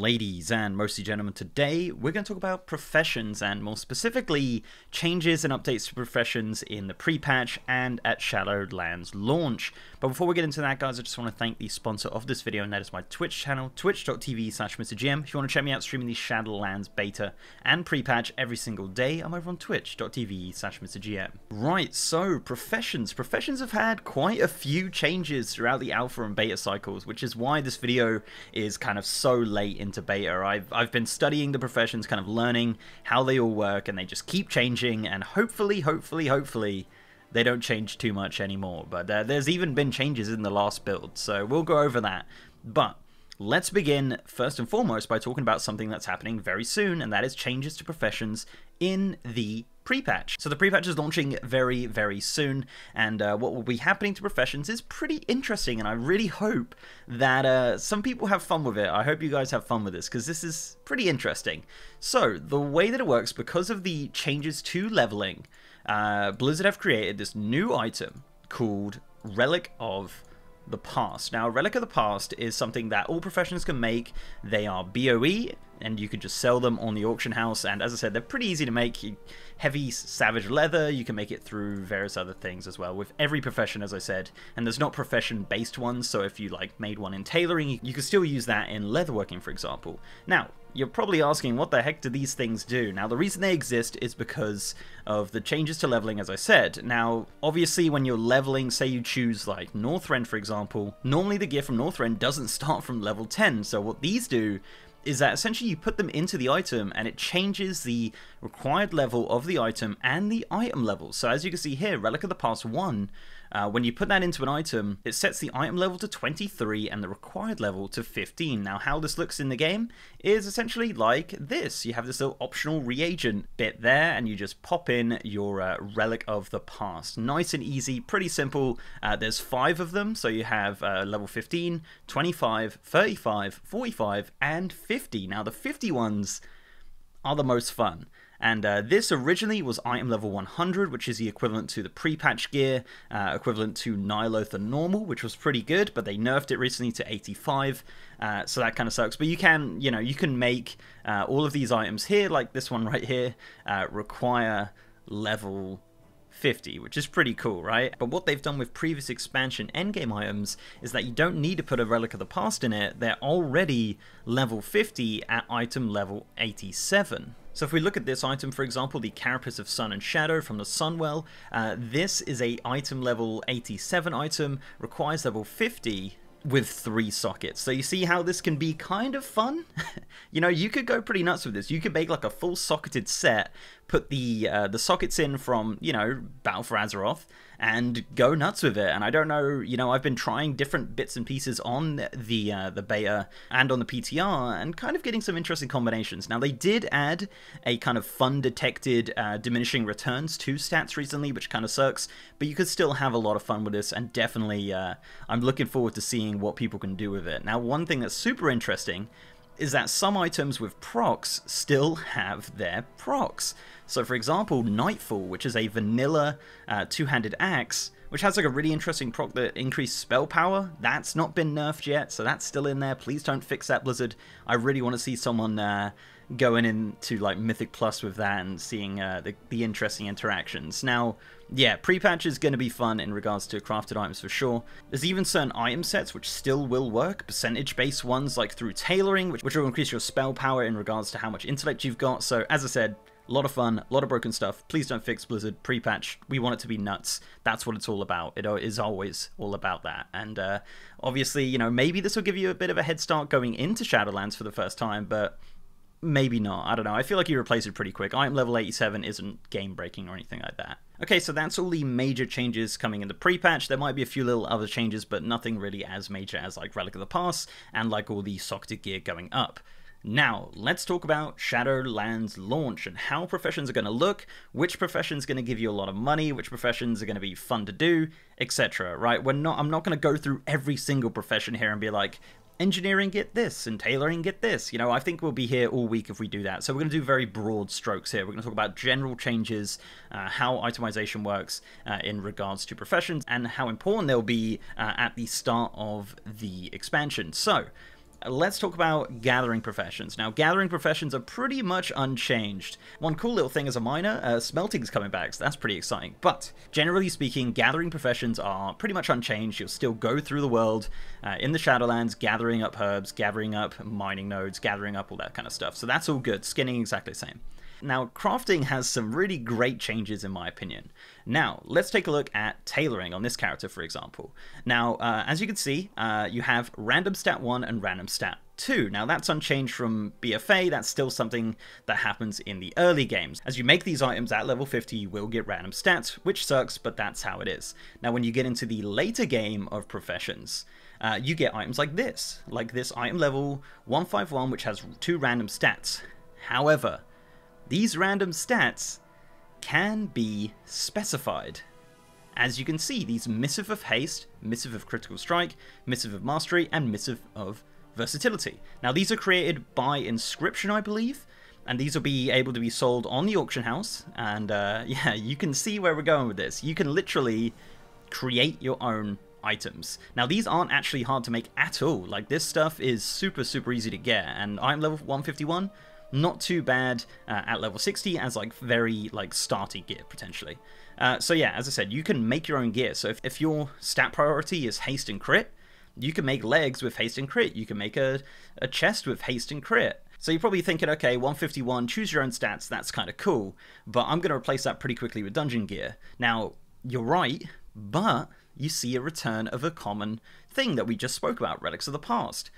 ladies and mostly gentlemen. Today, we're going to talk about professions and more specifically changes and updates to professions in the pre patch and at Shadowlands launch. But before we get into that, guys, I just want to thank the sponsor of this video, and that is my Twitch channel, twitch.tv slash MrGM. If you want to check me out streaming the Shadowlands beta and pre-patch every single day, I'm over on twitch.tv slash MrGM. Right, so professions. Professions have had quite a few changes throughout the alpha and beta cycles, which is why this video is kind of so late into beta. I've, I've been studying the professions, kind of learning how they all work, and they just keep changing, and hopefully, hopefully, hopefully, they don't change too much anymore. But uh, there's even been changes in the last build, so we'll go over that. But let's begin first and foremost by talking about something that's happening very soon, and that is changes to professions in the pre-patch. So the pre-patch is launching very, very soon, and uh, what will be happening to professions is pretty interesting, and I really hope that uh, some people have fun with it. I hope you guys have fun with this, because this is pretty interesting. So, the way that it works, because of the changes to leveling, uh, Blizzard have created this new item called Relic of the Past. Now, Relic of the Past is something that all professions can make. They are BOE, and you could just sell them on the auction house. And as I said, they're pretty easy to make. Heavy savage leather, you can make it through various other things as well, with every profession, as I said. And there's not profession based ones, so if you like made one in tailoring, you could still use that in leatherworking, for example. Now, you're probably asking, what the heck do these things do? Now, the reason they exist is because of the changes to leveling, as I said. Now, obviously, when you're leveling, say you choose like Northrend, for example, normally the gear from Northrend doesn't start from level 10. So, what these do is that essentially you put them into the item and it changes the required level of the item and the item level. So as you can see here, Relic of the Past 1, uh, when you put that into an item, it sets the item level to 23 and the required level to 15. Now how this looks in the game is essentially like this. You have this little optional reagent bit there and you just pop in your uh, Relic of the Past. Nice and easy, pretty simple. Uh, there's five of them, so you have uh, level 15, 25, 35, 45, and 50. Now the 50 ones are the most fun. And uh, this originally was item level 100, which is the equivalent to the pre-patch gear, uh, equivalent to Niloth and normal, which was pretty good, but they nerfed it recently to 85, uh, so that kind of sucks. But you can, you know, you can make uh, all of these items here, like this one right here, uh, require level 50, which is pretty cool, right? But what they've done with previous expansion endgame items is that you don't need to put a Relic of the Past in it, they're already level 50 at item level 87. So if we look at this item, for example, the Carapace of Sun and Shadow from the Sunwell, uh, this is a item level 87 item, requires level 50 with three sockets. So you see how this can be kind of fun? you know, you could go pretty nuts with this. You could make like a full socketed set put the uh, the sockets in from you know Battle for Azeroth and go nuts with it. And I don't know, you know, I've been trying different bits and pieces on the uh, the beta and on the PTR, and kind of getting some interesting combinations. Now they did add a kind of fun detected uh, diminishing returns to stats recently, which kind of sucks. But you could still have a lot of fun with this, and definitely, uh, I'm looking forward to seeing what people can do with it. Now, one thing that's super interesting is that some items with procs still have their procs. So for example, Nightfall, which is a vanilla uh, two-handed axe, which has like a really interesting proc that increased spell power. That's not been nerfed yet, so that's still in there. Please don't fix that, Blizzard. I really want to see someone uh, going into like Mythic Plus with that and seeing uh, the, the interesting interactions. Now, yeah, pre-patch is going to be fun in regards to crafted items for sure. There's even certain item sets which still will work, percentage-based ones like through tailoring, which, which will increase your spell power in regards to how much intellect you've got. So as I said, a lot of fun, a lot of broken stuff. Please don't fix Blizzard pre-patch. We want it to be nuts. That's what it's all about. It is always all about that. And uh, obviously, you know, maybe this will give you a bit of a head start going into Shadowlands for the first time, but Maybe not. I don't know. I feel like you replace it pretty quick. I'm level 87 isn't game breaking or anything like that. Okay, so that's all the major changes coming in the pre-patch. There might be a few little other changes, but nothing really as major as like Relic of the Past and like all the socketed gear going up. Now, let's talk about Shadowlands launch and how professions are going to look, which profession's going to give you a lot of money, which professions are going to be fun to do, etc. Right? We're not I'm not going to go through every single profession here and be like, engineering get this and tailoring get this. You know, I think we'll be here all week if we do that. So we're going to do very broad strokes here. We're going to talk about general changes, uh, how itemization works uh, in regards to professions, and how important they'll be uh, at the start of the expansion. So let's talk about gathering professions. Now, gathering professions are pretty much unchanged. One cool little thing as a miner, uh, smelting's coming back, so that's pretty exciting. But generally speaking, gathering professions are pretty much unchanged. You'll still go through the world uh, in the Shadowlands, gathering up herbs, gathering up mining nodes, gathering up all that kind of stuff. So that's all good. Skinning exactly the same. Now, crafting has some really great changes in my opinion. Now, let's take a look at tailoring on this character, for example. Now, uh, as you can see, uh, you have random stat 1 and random stat 2. Now, that's unchanged from BFA, that's still something that happens in the early games. As you make these items at level 50, you will get random stats, which sucks, but that's how it is. Now, when you get into the later game of professions, uh, you get items like this, like this item level 151, which has two random stats. However, these random stats can be specified. As you can see, these missive of haste, missive of critical strike, missive of mastery, and missive of versatility. Now these are created by inscription, I believe, and these will be able to be sold on the auction house. And uh, yeah, you can see where we're going with this. You can literally create your own items. Now these aren't actually hard to make at all, like this stuff is super super easy to get and I'm level 151, not too bad uh, at level 60 as like very like starty gear potentially. Uh, so yeah, as I said, you can make your own gear. So if, if your stat priority is haste and crit, you can make legs with haste and crit. You can make a, a chest with haste and crit. So you're probably thinking, okay, 151, choose your own stats, that's kind of cool, but I'm going to replace that pretty quickly with dungeon gear. Now, you're right, but you see a return of a common thing that we just spoke about, relics of the past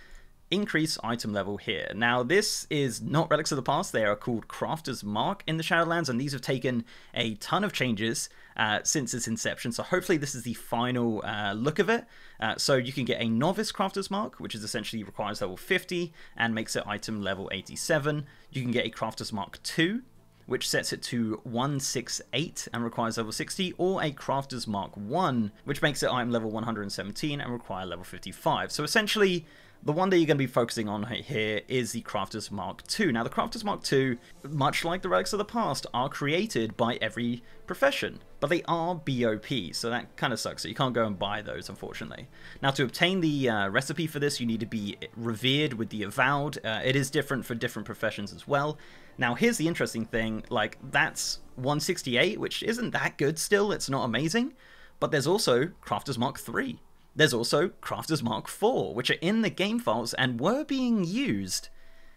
increase item level here. Now this is not Relics of the Past, they are called Crafter's Mark in the Shadowlands and these have taken a ton of changes uh, since its inception. So hopefully this is the final uh, look of it. Uh, so you can get a novice crafter's mark, which is essentially requires level 50 and makes it item level 87. You can get a crafter's mark 2, which sets it to 168 and requires level 60, or a crafter's mark 1, which makes it item level 117 and require level 55. So essentially the one that you're going to be focusing on here is the Crafter's Mark II. Now, the Crafter's Mark II, much like the Relics of the Past, are created by every profession, but they are BOP, so that kind of sucks. So you can't go and buy those, unfortunately. Now, to obtain the uh, recipe for this, you need to be revered with the avowed. Uh, it is different for different professions as well. Now, here's the interesting thing, like, that's 168, which isn't that good still, it's not amazing, but there's also Crafter's Mark III, there's also Crafter's Mark IV, which are in the game files and were being used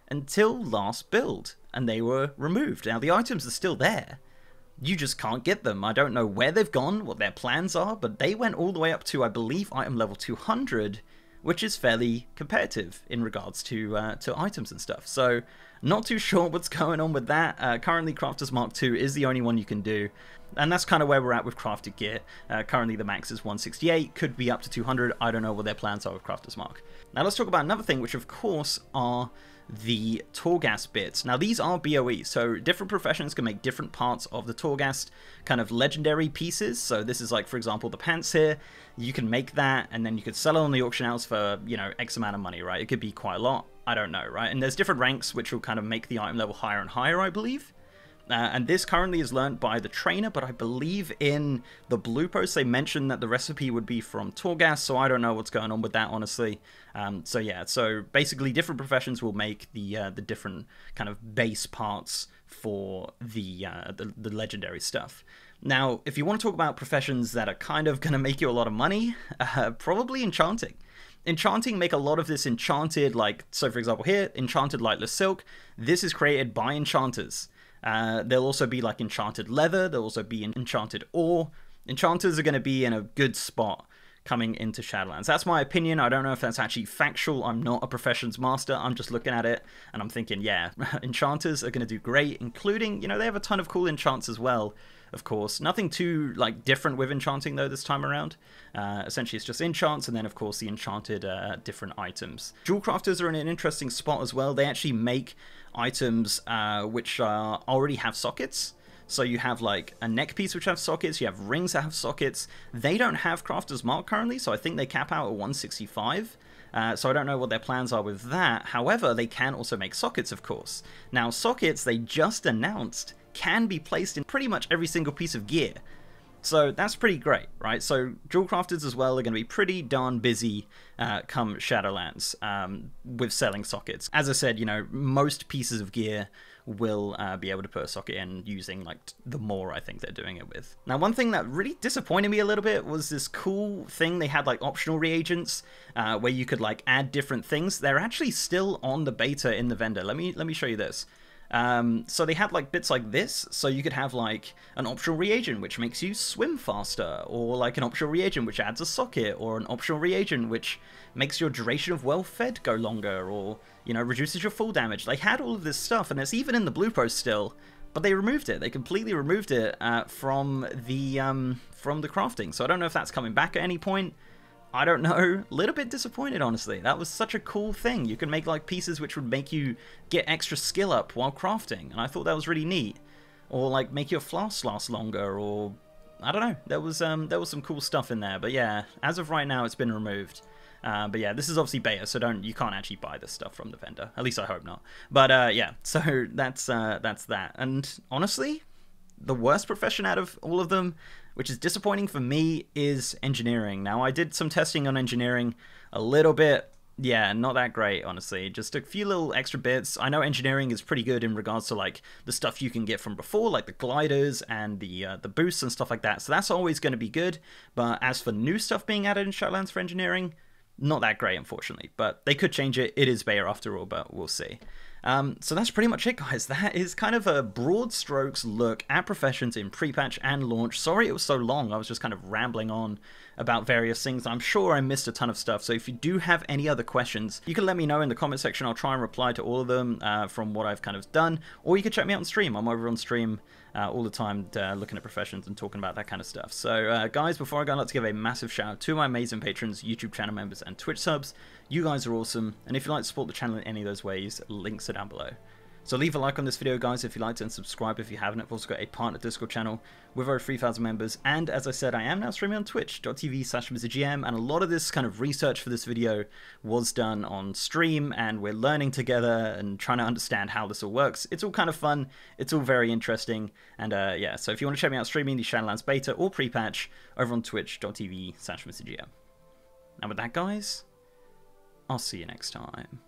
until last build, and they were removed. Now, the items are still there. You just can't get them. I don't know where they've gone, what their plans are, but they went all the way up to, I believe, item level 200, which is fairly competitive in regards to uh, to items and stuff. So not too sure what's going on with that. Uh, currently, Crafter's Mark II is the only one you can do, and that's kind of where we're at with Crafted Gear. Uh, currently, the max is 168, could be up to 200. I don't know what their plans are with Crafter's Mark. Now let's talk about another thing, which of course are the Torghast bits. Now these are BOE, so different professions can make different parts of the Torghast kind of legendary pieces. So this is like, for example, the pants here. You can make that, and then you could sell it on the auction house for, you know, X amount of money, right? It could be quite a lot. I don't know, right? And there's different ranks which will kind of make the item level higher and higher, I believe. Uh, and this currently is learnt by the trainer, but I believe in the blue post they mentioned that the recipe would be from Torgas, so I don't know what's going on with that, honestly. Um, so yeah, so basically different professions will make the uh, the different kind of base parts for the, uh, the, the legendary stuff. Now, if you want to talk about professions that are kind of going to make you a lot of money, uh, probably enchanting enchanting make a lot of this enchanted like so for example here enchanted lightless silk this is created by enchanters uh, there'll also be like enchanted leather, there'll also be enchanted ore. Enchanters are going to be in a good spot coming into Shadowlands. That's my opinion. I don't know if that's actually factual. I'm not a professions master. I'm just looking at it and I'm thinking, yeah, enchanters are going to do great, including, you know, they have a ton of cool enchants as well of course. Nothing too like different with enchanting though this time around. Uh, essentially, it's just enchants, and then of course the enchanted uh, different items. Jewel crafters are in an interesting spot as well. They actually make items uh, which uh, already have sockets. So you have like a neck piece which have sockets, you have rings that have sockets. They don't have Crafter's Mark currently, so I think they cap out at 165. Uh, so I don't know what their plans are with that. However, they can also make sockets, of course. Now, sockets, they just announced, can be placed in pretty much every single piece of gear. So that's pretty great, right? So Jewelcrafters as well are going to be pretty darn busy uh, come Shadowlands um, with selling sockets. As I said, you know, most pieces of gear will uh, be able to put a socket in using like the more I think they're doing it with. Now, one thing that really disappointed me a little bit was this cool thing they had like optional reagents uh, where you could like add different things. They're actually still on the beta in the vendor. Let me let me show you this. Um, so they had like bits like this, so you could have like an optional reagent which makes you swim faster, or like an optional reagent which adds a socket, or an optional reagent which makes your duration of well fed go longer, or you know reduces your full damage. They had all of this stuff, and it's even in the blue post still, but they removed it. They completely removed it uh, from the um, from the crafting. So I don't know if that's coming back at any point. I don't know, a little bit disappointed, honestly. That was such a cool thing. You can make like pieces which would make you get extra skill up while crafting, and I thought that was really neat. Or like make your flask last longer, or I don't know. There was um there was some cool stuff in there, but yeah, as of right now, it's been removed. Uh, but yeah, this is obviously beta, so don't you can't actually buy this stuff from the vendor. At least I hope not. But uh, yeah, so that's uh, that's that. And honestly, the worst profession out of all of them which is disappointing for me, is engineering. Now, I did some testing on engineering a little bit. Yeah, not that great, honestly. Just a few little extra bits. I know engineering is pretty good in regards to like the stuff you can get from before, like the gliders and the uh, the boosts and stuff like that. So that's always going to be good. But as for new stuff being added in Shadowlands for engineering, not that great, unfortunately. But they could change it. It is Bayer after all, but we'll see. Um, so that's pretty much it, guys. That is kind of a broad strokes look at professions in pre-patch and launch. Sorry it was so long. I was just kind of rambling on about various things. I'm sure I missed a ton of stuff. So if you do have any other questions, you can let me know in the comment section. I'll try and reply to all of them uh, from what I've kind of done. Or you can check me out on stream. I'm over on stream uh, all the time uh, looking at professions and talking about that kind of stuff. So, uh, guys, before I go, I'd like to give a massive shout out to my amazing patrons, YouTube channel members, and Twitch subs. You guys are awesome, and if you'd like to support the channel in any of those ways, links are down below. So leave a like on this video, guys, if you liked it, and subscribe if you haven't. I've also got a partner Discord channel with over 3,000 members, and as I said, I am now streaming on twitch.tv slash MrGM, and a lot of this kind of research for this video was done on stream, and we're learning together and trying to understand how this all works. It's all kind of fun, it's all very interesting, and uh, yeah, so if you want to check me out streaming the Shadowlands beta or pre-patch over on twitch.tv slash MrGM. And with that, guys, I'll see you next time.